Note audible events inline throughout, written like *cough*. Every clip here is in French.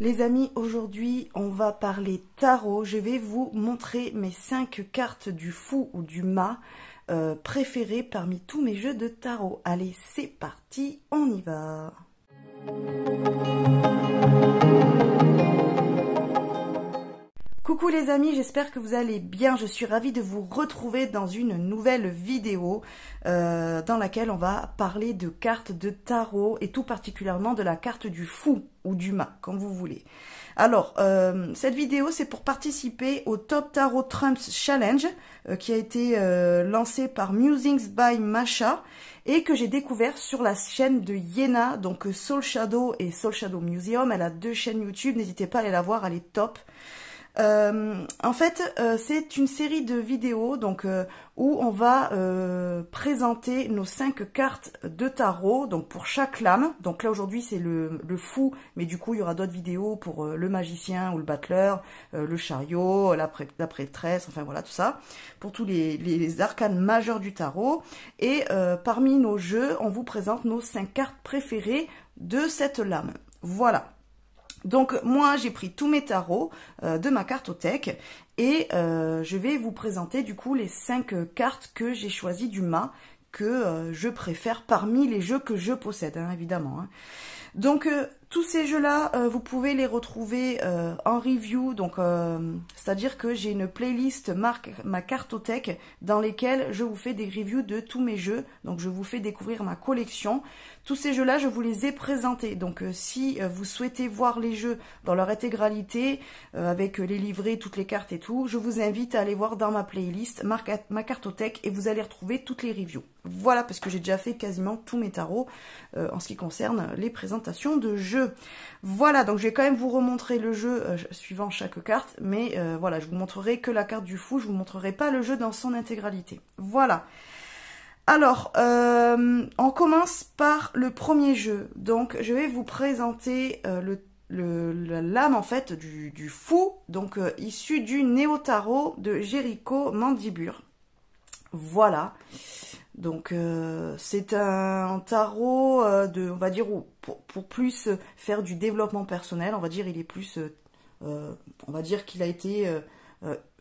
Les amis, aujourd'hui, on va parler tarot. Je vais vous montrer mes 5 cartes du fou ou du mât euh, préférées parmi tous mes jeux de tarot. Allez, c'est parti, on y va. Coucou les amis, j'espère que vous allez bien. Je suis ravie de vous retrouver dans une nouvelle vidéo euh, dans laquelle on va parler de cartes de tarot et tout particulièrement de la carte du fou ou du mât, comme vous voulez. Alors, euh, cette vidéo, c'est pour participer au Top Tarot Trumps Challenge euh, qui a été lancé par Musings by Masha et que j'ai découvert sur la chaîne de Yena, donc Soul Shadow et Soul Shadow Museum. Elle a deux chaînes YouTube, n'hésitez pas à aller la voir, elle est top. Euh, en fait, euh, c'est une série de vidéos donc euh, où on va présenter nos cinq cartes de tarot, donc pour chaque lame. Donc là aujourd'hui c'est le, le, fou, mais du coup il y aura d'autres vidéos pour le magicien ou le battleur, le chariot, la, prêtresse, enfin voilà tout ça, pour tous les, les arcanes majeurs du tarot. Et parmi nos jeux, on vous présente nos cinq cartes préférées de cette lame. Voilà. Donc moi j'ai pris tous mes tarots euh, de ma cartothèque et euh, je vais vous présenter du coup les cinq euh, cartes que j'ai choisies du mât que je préfère parmi les jeux que je possède hein, évidemment. Hein. Donc tous ces jeux-là, euh, vous pouvez les retrouver euh, en review, donc euh, c'est-à-dire que j'ai une playlist marque ma cartothèque dans lesquelles je vous fais des reviews de tous mes jeux, donc je vous fais découvrir ma collection. Tous ces jeux-là, je vous les ai présentés, donc si vous souhaitez voir les jeux dans leur intégralité, avec les livrets, toutes les cartes et tout, je vous invite à aller voir dans ma playlist marque ma cartothèque et vous allez retrouver toutes les reviews. Voilà, parce que j'ai déjà fait quasiment tous mes tarots en ce qui concerne les présentations de jeux. Voilà, donc je vais quand même vous remontrer le jeu euh, suivant chaque carte, mais euh, voilà, je vous montrerai que la carte du fou, je vous montrerai pas le jeu dans son intégralité. Voilà. Alors, euh, on commence par le premier jeu. Donc, je vais vous présenter le l'âme en fait du, fou, donc issu du néo-tarot de Jericho Mandibur Voilà. Donc euh, c'est un tarot euh, de, on va dire, pour, plus euh, faire du développement personnel, on va dire, il est plus, on va dire qu'il a été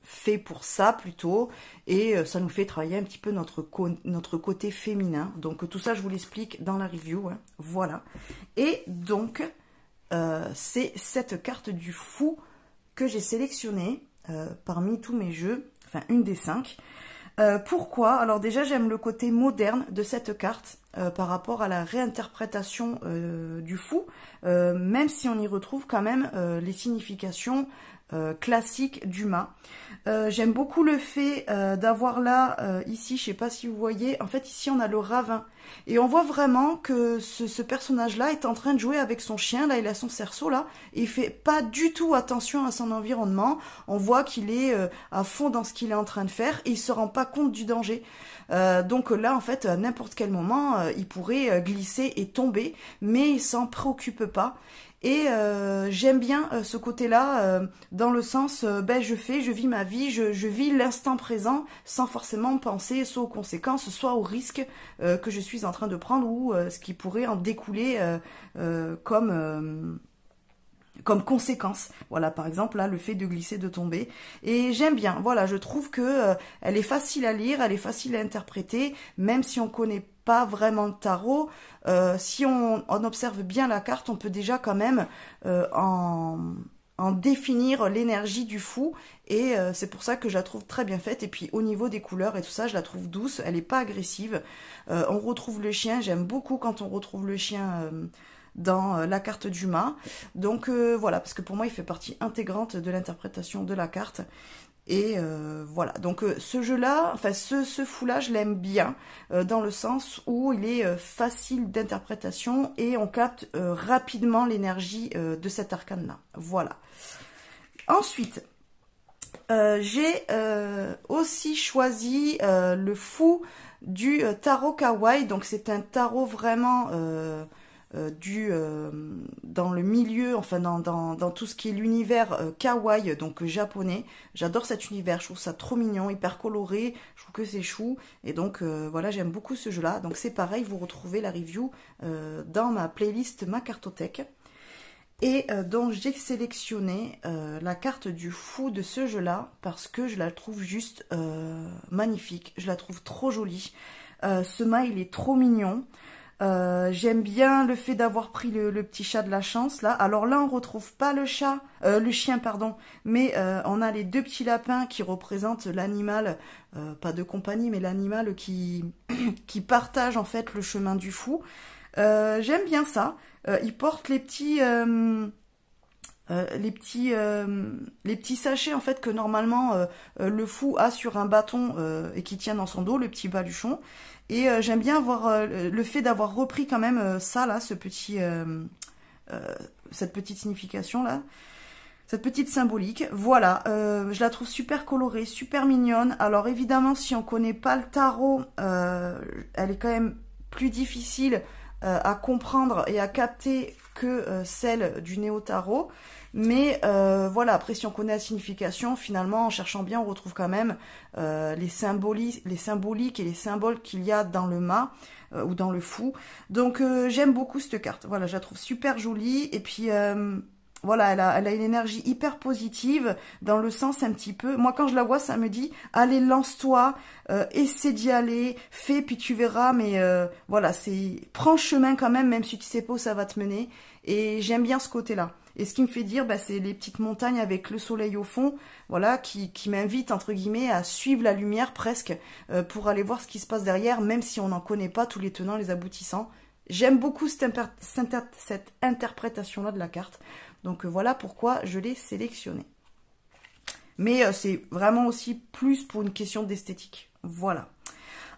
fait pour ça plutôt, et ça nous fait travailler un petit peu notre, côté féminin. Donc tout ça, je vous l'explique dans la review, hein. voilà. Et donc, c'est cette carte du fou que j'ai sélectionnée parmi tous mes jeux, enfin une des cinq, euh, pourquoi Alors déjà, j'aime le côté moderne de cette carte euh, par rapport à la réinterprétation euh, du fou, même si on y retrouve quand même les significations euh, classique du Euh, J'aime beaucoup le fait euh, d'avoir là, euh, ici, je sais pas si vous voyez, en fait ici on a le ravin. Et on voit vraiment que ce, personnage-là est en train de jouer avec son chien, là il a son cerceau là, il fait pas du tout attention à son environnement. On voit qu'il est à fond dans ce qu'il est en train de faire et il se rend pas compte du danger. Euh, donc là, en fait, à n'importe quel moment, euh, il pourrait euh, glisser et tomber, mais il s'en préoccupe pas. Et j'aime bien ce côté-là, dans le sens, ben je fais, je vis ma vie, je, je vis l'instant présent, sans forcément penser soit aux conséquences, soit aux risques que je suis en train de prendre ou ce qui pourrait en découler comme comme conséquence. Voilà, par exemple, là, le fait de glisser, de tomber. Et j'aime bien, voilà, je trouve que euh, elle est facile à lire, elle est facile à interpréter, même si on connaît pas vraiment le tarot. Euh, si on, on, observe bien la carte, on peut déjà quand même euh, en, en définir l'énergie du fou et c'est pour ça que je la trouve très bien faite et puis au niveau des couleurs et tout ça je la trouve douce elle n'est pas agressive on retrouve le chien j'aime beaucoup quand on retrouve le chien dans euh, la carte du mât. Donc euh, voilà, parce que pour moi, il fait partie intégrante de l'interprétation de la carte. Et euh, voilà, donc ce jeu-là, enfin ce, fou-là, je l'aime bien, dans le sens où il est facile d'interprétation et on capte rapidement l'énergie de cet arcane-là. Voilà. Ensuite, j'ai aussi choisi le fou du tarot kawaii, donc c'est un tarot vraiment euh, du, euh, dans le milieu, enfin dans, tout ce qui est l'univers euh, kawaii, donc japonais. J'adore cet univers, je trouve ça trop mignon, hyper coloré, je trouve que c'est chou. Et donc voilà, j'aime beaucoup ce jeu-là. Donc c'est pareil, vous retrouvez la review dans ma playlist Ma Cartothèque. Et donc j'ai sélectionné la carte du fou de ce jeu-là parce que je la trouve juste magnifique. Je la trouve trop jolie. ce mail est trop mignon. Euh, j'aime bien le fait d'avoir pris le, petit chat de la chance là. Alors là, on retrouve pas le chat, euh, le chien pardon, mais euh, on a les deux petits lapins qui représentent l'animal, pas de compagnie, mais l'animal qui *clears throat* qui partage en fait le chemin du fou. J'aime bien ça. il porte les petits les petits les petits sachets en fait que normalement le fou a sur un bâton et qui tient dans son dos le petit baluchon et euh, j'aime bien avoir euh, le fait d'avoir repris quand même euh, ça, là, ce petit, cette petite signification, là. Cette petite symbolique. Voilà, je la trouve super colorée, super mignonne. Alors évidemment, si on connaît pas le tarot, elle est quand même plus difficile à comprendre et à capter que euh, celle du néo-tarot. Mais euh, voilà, après si on connaît la signification, finalement en cherchant bien, on retrouve quand même euh, les, symboliques, les symboliques et les symboles qu'il y a dans le mât ou dans le fou. Donc j'aime beaucoup cette carte. Voilà, je la trouve super jolie. Et puis voilà, elle a, une énergie hyper positive dans le sens un petit peu. Moi, quand je la vois, ça me dit allez, lance-toi, euh, essaie d'y aller, fais, puis tu verras. Mais euh, voilà, c'est prends chemin quand même, même si tu sais pas où ça va te mener. Et j'aime bien ce côté-là. Et ce qui me fait dire, bah, c'est les petites montagnes avec le soleil au fond, voilà, qui, qui m'invite, entre guillemets, à suivre la lumière presque, euh, pour aller voir ce qui se passe derrière, même si on n'en connaît pas tous les tenants, les aboutissants. J'aime beaucoup cette interprétation-là de la carte. Donc euh, voilà pourquoi je l'ai sélectionné. Mais euh, c'est vraiment aussi plus pour une question d'esthétique. Voilà.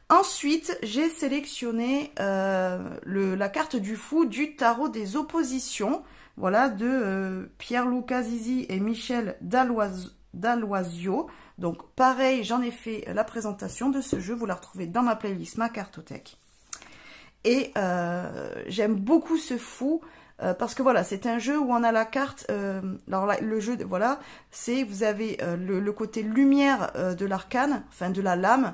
Ensuite, j'ai sélectionné euh, la carte du fou du tarot des oppositions. Voilà, de Pierre-Luca Zizi et Michel D'Aloisio. Donc pareil, j'en ai fait la présentation de ce jeu. Vous la retrouvez dans ma playlist, ma cartothèque. Et j'aime beaucoup ce fou euh, parce que voilà, c'est un jeu où on a la carte. Euh, alors là, le jeu, voilà, c'est vous avez euh, le, le, côté lumière de l'arcane, enfin de la lame,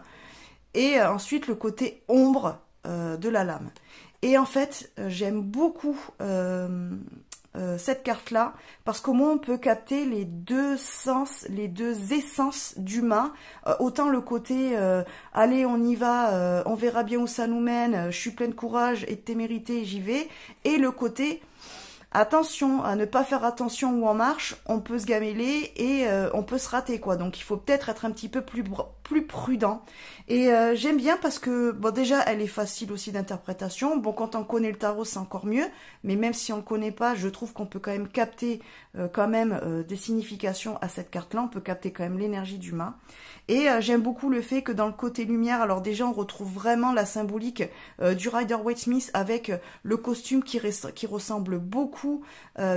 et ensuite le côté ombre de la lame. Et en fait, j'aime beaucoup euh, cette carte-là, parce qu'au moins on peut capter les deux sens, les deux essences d'humain. Euh, autant le côté euh, allez, on y va, on verra bien où ça nous mène, je suis pleine de courage et de témérité, j'y vais, et le côté attention à ne pas faire attention où on marche, on peut se gameler et on peut se rater quoi. Donc il faut peut-être être un petit peu plus plus prudent. Et euh, j'aime bien parce que, bon, déjà, elle est facile aussi d'interprétation. Bon, quand on connaît le tarot, c'est encore mieux. Mais même si on ne connaît pas, je trouve qu'on peut quand même capter euh, quand même euh, des significations à cette carte-là. On peut capter quand même l'énergie du mât, Et j'aime beaucoup le fait que dans le côté lumière, alors déjà, on retrouve vraiment la symbolique du Rider Waite Smith avec le costume qui, qui ressemble beaucoup,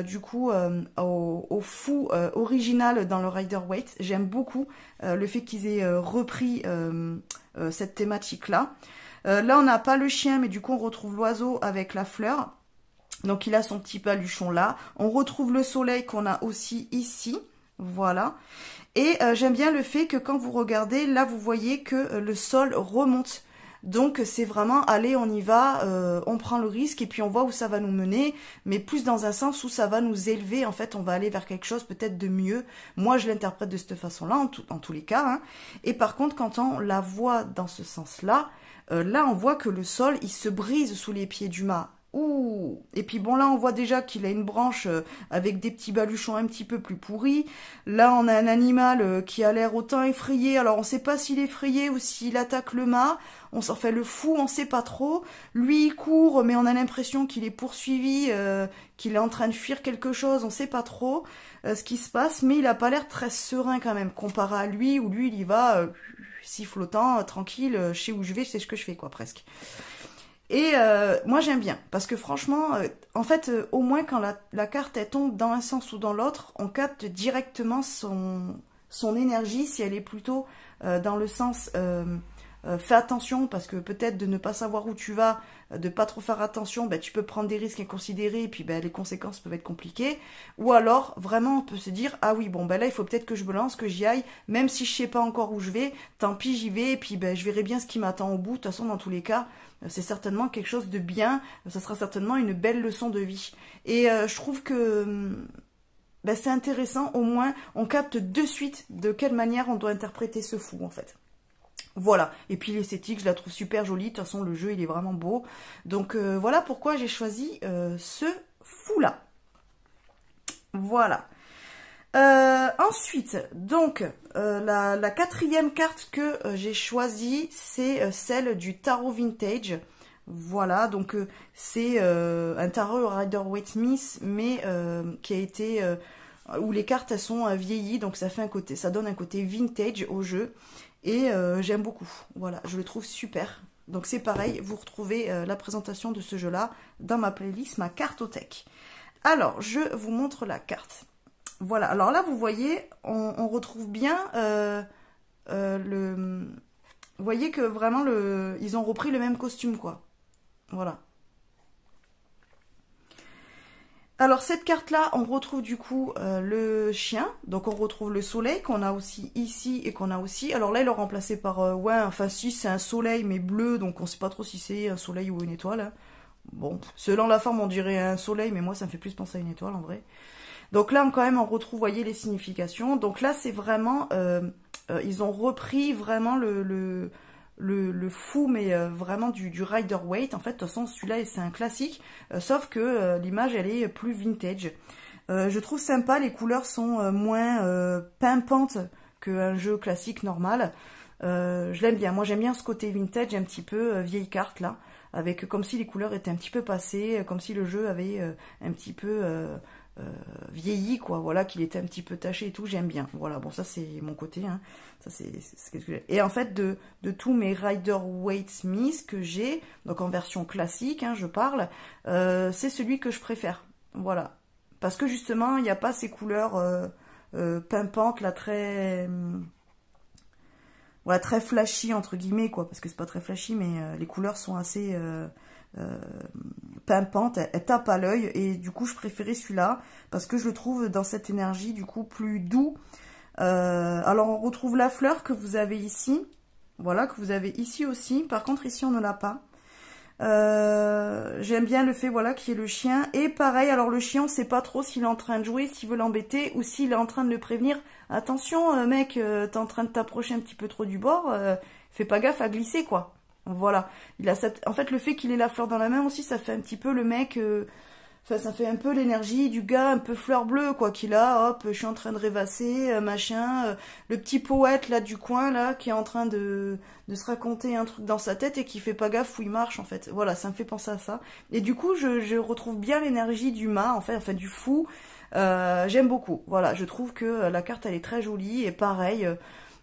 du coup, au, au, fou original dans le Rider Waite. J'aime beaucoup euh, le fait qu'ils aient euh, repris euh, cette thématique-là. là, on n'a pas le chien, mais du coup, on retrouve l'oiseau avec la fleur. Donc, il a son petit paluchon là. On retrouve le soleil qu'on a aussi ici. Voilà. Et j'aime bien le fait que quand vous regardez, là, vous voyez que le sol remonte. Donc c'est vraiment allez, on y va, euh, on prend le risque et puis on voit où ça va nous mener, mais plus dans un sens où ça va nous élever. En fait, on va aller vers quelque chose peut-être de mieux. Moi, je l'interprète de cette façon-là, en, tous les cas. Hein. Et par contre, quand on la voit dans ce sens-là, euh, là, on voit que le sol, il se brise sous les pieds du mât. Ouh Et puis bon, là, on voit déjà qu'il a une branche euh, avec des petits baluchons un petit peu plus pourris. Là, on a un animal euh, qui a l'air autant effrayé. Alors, on sait pas s'il est effrayé ou s'il attaque le mât. On s'en fait le fou, on sait pas trop. Lui, il court, mais on a l'impression qu'il est poursuivi, euh, qu'il est en train de fuir quelque chose. On sait pas trop ce qui se passe, mais il a pas l'air très serein quand même, comparé à lui, où lui, il y va... Euh, flottant, tranquille, chez où je vais, c'est ce que je fais, quoi, presque. Et euh, moi j'aime bien, parce que franchement, euh, en fait, euh, au moins quand la, carte tombe dans un sens ou dans l'autre, on capte directement son, son énergie, si elle est plutôt dans le sens euh, fais attention parce que peut-être de ne pas savoir où tu vas, euh, de pas trop faire attention, ben, tu peux prendre des risques inconsidérés et puis ben, les conséquences peuvent être compliquées. Ou alors vraiment on peut se dire ah oui bon ben là il faut peut-être que je me lance, que j'y aille, même si je sais pas encore où je vais, tant pis j'y vais et puis ben, je verrai bien ce qui m'attend au bout. De toute façon dans tous les cas euh, c'est certainement quelque chose de bien, ça sera certainement une belle leçon de vie. Et je trouve que hum, ben, c'est intéressant, au moins on capte de suite de quelle manière on doit interpréter ce fou en fait. Voilà. Et puis l'esthétique, je la trouve super jolie. De toute façon, le jeu, il est vraiment beau. Donc euh, voilà pourquoi j'ai choisi euh, ce fou-là. Voilà. Euh, ensuite, donc, la, quatrième carte que j'ai choisie, c'est celle du Tarot Vintage. Voilà, donc c'est un tarot Rider-Waite-Smith, mais qui a été où les cartes elles sont vieillies, donc ça fait un côté, ça donne un côté vintage au jeu. Et euh, j'aime beaucoup. Voilà, je le trouve super. Donc c'est pareil, vous retrouvez euh, la présentation de ce jeu-là dans ma playlist, ma cartothèque. Alors, je vous montre la carte. Voilà, alors là, vous voyez, on, retrouve bien euh, le... Vous voyez que vraiment, le, ils ont repris le même costume, quoi. Voilà. Alors cette carte-là, on retrouve du coup euh, le chien, donc on retrouve le soleil qu'on a aussi ici et qu'on a aussi. Alors là, il l'ont remplacé par, euh, ouais, enfin si c'est un soleil mais bleu, donc on sait pas trop si c'est un soleil ou une étoile. Hein. Bon, selon la forme, on dirait un soleil, mais moi ça me fait plus penser à une étoile en vrai. Donc là, quand même, on retrouve, voyez, les significations. Donc là, c'est vraiment, euh, ils ont repris vraiment le, le le, fou, mais euh, vraiment du, du Rider weight En fait, de toute façon, celui-là, c'est un classique, euh, sauf que euh, l'image, elle est plus vintage. je trouve sympa, les couleurs sont moins pimpantes qu'un jeu classique normal. je l'aime bien. Moi, j'aime bien ce côté vintage, un petit peu vieille carte, là, avec comme si les couleurs étaient un petit peu passées, comme si le jeu avait un petit peu euh, vieilli, quoi, voilà, qu'il était un petit peu taché et tout, j'aime bien. Voilà, bon, ça c'est mon côté, hein. ça c'est Et en fait, de, de tous mes Rider Waite Smith que j'ai, donc en version classique, hein, je parle, euh, c'est celui que je préfère, voilà. Parce que justement, il n'y a pas ces couleurs euh, pimpantes, là, très... voilà, hum, très flashy, entre guillemets, quoi, parce que c'est pas très flashy, mais les couleurs sont assez... Euh, pimpante, elle, tape à l'œil, et du coup je préférais celui-là, parce que je le trouve dans cette énergie du coup plus doux. Euh, alors on retrouve la fleur que vous avez ici, voilà, que vous avez ici aussi, par contre ici on ne l'a pas. Euh, j'aime bien le fait voilà qu'il y ait le chien. Et pareil, alors le chien, on sait pas trop s'il est en train de jouer, s'il veut l'embêter ou s'il est en train de le prévenir. Attention, mec, t'es en train de t'approcher un petit peu trop du bord, fais pas gaffe à glisser, quoi. Voilà. Il a En fait, le fait qu'il ait la fleur dans la main aussi, ça fait un petit peu le mec... Euh, enfin, ça fait un peu l'énergie du gars, un peu fleur bleue, quoi, qu'il a, hop, je suis en train de rêvasser, euh, machin. Euh, le petit poète, là, du coin, là, qui est en train de, de se raconter un truc dans sa tête et qui fait pas gaffe où il marche, en fait. Voilà, ça me fait penser à ça. Et du coup, je, je retrouve bien l'énergie du mât, en fait, enfin, du fou. J'aime beaucoup. Voilà, je trouve que la carte, elle est très jolie. Et pareil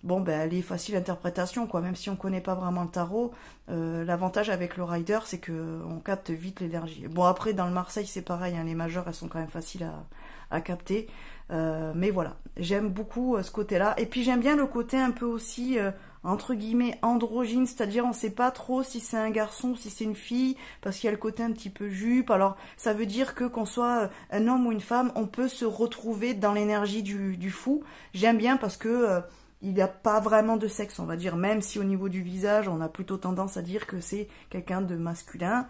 bon, ben, elle est facile d'interprétation, quoi. Même si on connaît pas vraiment le tarot, euh, l'avantage avec le rider, c'est que on capte vite l'énergie. Bon, après, dans le Marseille, c'est pareil, hein. les majeurs, elles sont quand même faciles à, à capter. Euh, mais voilà, j'aime beaucoup euh, ce côté-là. Et puis, j'aime bien le côté un peu aussi entre guillemets androgyne, c'est-à-dire on ne sait pas trop si c'est un garçon si c'est une fille, parce qu'il y a le côté un petit peu jupe. Alors ça veut dire que qu'on soit un homme ou une femme, on peut se retrouver dans l'énergie du, du, fou. J'aime bien parce que il n'y a pas vraiment de sexe, on va dire, même si au niveau du visage, on a plutôt tendance à dire que c'est quelqu'un de masculin.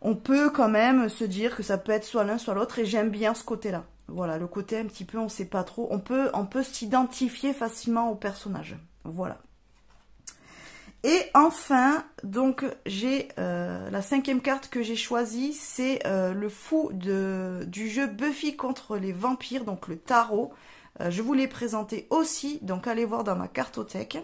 On peut quand même se dire que ça peut être soit l'un, soit l'autre, et j'aime bien ce côté-là. Voilà, le côté un petit peu, on ne sait pas trop. On peut, on peut s'identifier facilement au personnage. Voilà. Et enfin, donc j'ai euh, la cinquième carte que j'ai choisie, c'est euh, le fou de, du jeu Buffy contre les vampires, donc le tarot. Euh, je vous l'ai présenté aussi, donc allez voir dans ma cartothèque.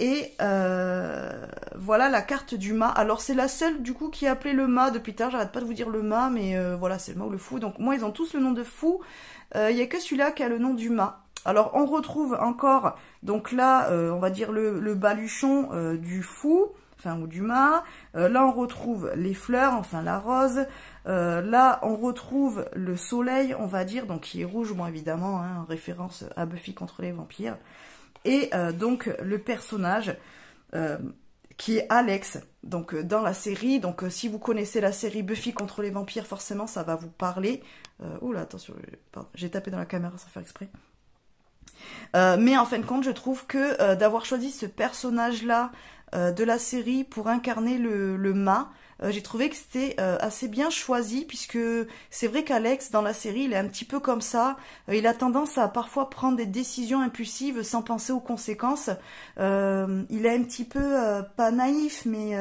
Et euh, voilà la carte du mât. Alors c'est la seule du coup qui a appelé le mât depuis tard. J'arrête pas de vous dire le mât, mais euh, voilà c'est le mât ou le fou. Donc moi ils ont tous le nom de fou. Il n'y a que celui-là qui a le nom du mât. Alors on retrouve encore donc là on va dire le baluchon du fou ou du mât. Euh, là, on retrouve les fleurs, enfin la rose. Euh, là, on retrouve le soleil, on va dire, donc qui est rouge, moi évidemment, hein, en référence à Buffy contre les vampires. Et euh, donc le personnage qui est Alex. Donc dans la série, donc si vous connaissez la série Buffy contre les vampires, forcément ça va vous parler. oula, attention, j'ai tapé dans la caméra sans faire exprès. Euh, mais en fin de compte, je trouve que euh, d'avoir choisi ce personnage-là euh, de la série pour incarner le, mât, j'ai trouvé que c'était assez bien choisi puisque c'est vrai qu'Alex dans la série il est un petit peu comme ça il a tendance à parfois prendre des décisions impulsives sans penser aux conséquences il est un petit peu pas naïf mais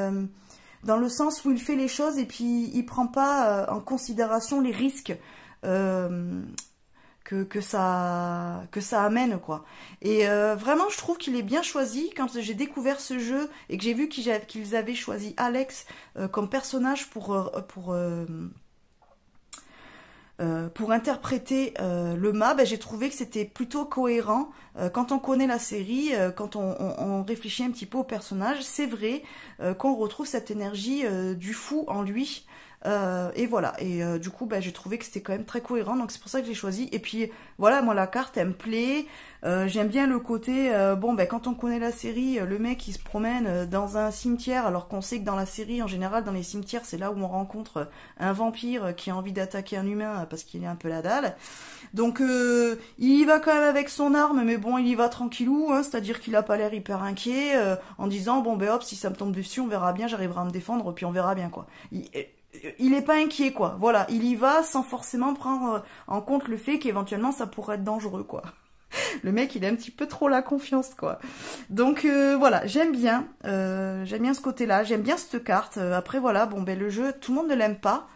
dans le sens où il fait les choses et puis il prend pas en considération les risques que, ça, que ça amène, quoi. Et euh, vraiment, je trouve qu'il est bien choisi. Quand j'ai découvert ce jeu et que j'ai vu qu'ils avaient choisi Alex euh, comme personnage pour, euh, pour, pour interpréter le mât, ben, j'ai trouvé que c'était plutôt cohérent. quand on connaît la série, quand on, réfléchit un petit peu au personnage, c'est vrai qu'on retrouve cette énergie du fou en lui. Euh, et voilà. Et euh, du coup, bah, j'ai trouvé que c'était quand même très cohérent. Donc c'est pour ça que j'ai choisi. Et puis voilà, moi la carte, elle me plaît. Euh, j'aime bien le côté. bon, ben quand on connaît la série, le mec il se promène dans un cimetière, alors qu'on sait que dans la série, en général, dans les cimetières, c'est là où on rencontre un vampire qui a envie d'attaquer un humain parce qu'il est un peu la dalle. Donc il y va quand même avec son arme, mais bon, il y va tranquillou. Hein, C'est-à-dire qu'il a pas l'air hyper inquiet en disant bon ben hop, si ça me tombe dessus, on verra bien, j'arriverai à me défendre, puis on verra bien quoi il n'est pas inquiet, quoi. Voilà, il y va sans forcément prendre euh, en compte le fait qu'éventuellement, ça pourrait être dangereux, quoi. *laughs* Le mec, il a un petit peu trop la confiance, quoi. Donc, euh, voilà, j'aime bien. Euh, j'aime bien ce côté-là. J'aime bien cette carte. Après, voilà, bon, ben, le jeu, tout le monde ne l'aime pas.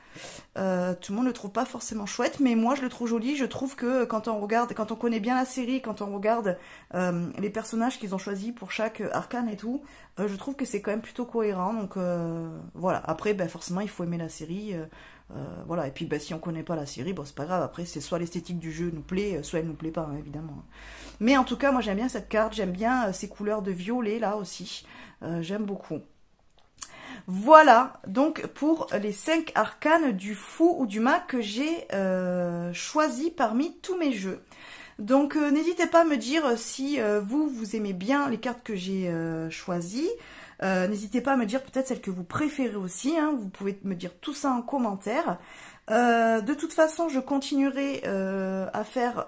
Euh, tout le monde le trouve pas forcément chouette, mais moi je le trouve joli. Je trouve que quand on regarde, quand on connaît bien la série, quand on regarde euh, les personnages qu'ils ont choisis pour chaque arcane et tout, euh, je trouve que c'est quand même plutôt cohérent. Donc voilà. Après, ben forcément, il faut aimer la série. voilà. Et puis, ben, si on connaît pas la série, c'est pas grave. Après, c'est soit l'esthétique du jeu nous plaît, soit elle nous plaît pas, hein, évidemment. Mais en tout cas, moi j'aime bien cette carte. J'aime bien ces couleurs de violet là aussi. j'aime beaucoup. Voilà, donc pour les cinq arcanes du fou ou du mât que j'ai euh, choisi parmi tous mes jeux. Donc euh, n'hésitez pas à me dire si euh, vous, vous aimez bien les cartes que j'ai choisies. Euh, n'hésitez pas à me dire peut-être celle que vous préférez aussi. Hein. vous pouvez me dire tout ça en commentaire. Euh, de toute façon, je continuerai euh, à faire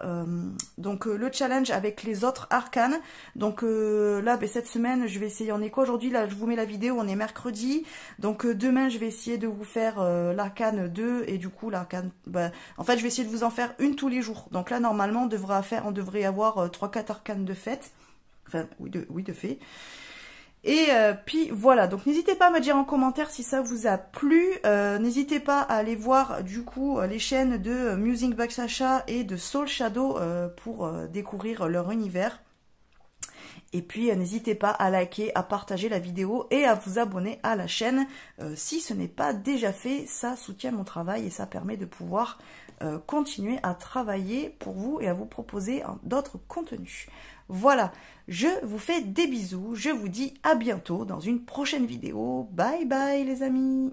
donc le challenge avec les autres arcanes. Donc là, ben, cette semaine, je vais essayer. On est quoi aujourd'hui Là, je vous mets la vidéo. On est mercredi. Donc demain, je vais essayer de vous faire l'arcane 2 et du coup l'arcane. Ben, en fait, je vais essayer de vous en faire une tous les jours. Donc là, normalement, on devrait faire, on devrait avoir 3-4 arcanes de fête. Enfin, oui, de, oui, de fait. Et euh, puis voilà, donc n'hésitez pas à me dire en commentaire si ça vous a plu. Euh, n'hésitez pas à aller voir du coup euh, les chaînes de Musing Back Sasha et de Soul Shadow pour découvrir leur univers. Et puis n'hésitez pas à liker, à partager la vidéo et à vous abonner à la chaîne si ce n'est pas déjà fait. Ça soutient mon travail et ça permet de pouvoir continuer à travailler pour vous et à vous proposer hein, d'autres contenus. Voilà, je vous fais des bisous, je vous dis à bientôt dans une prochaine vidéo. Bye bye les amis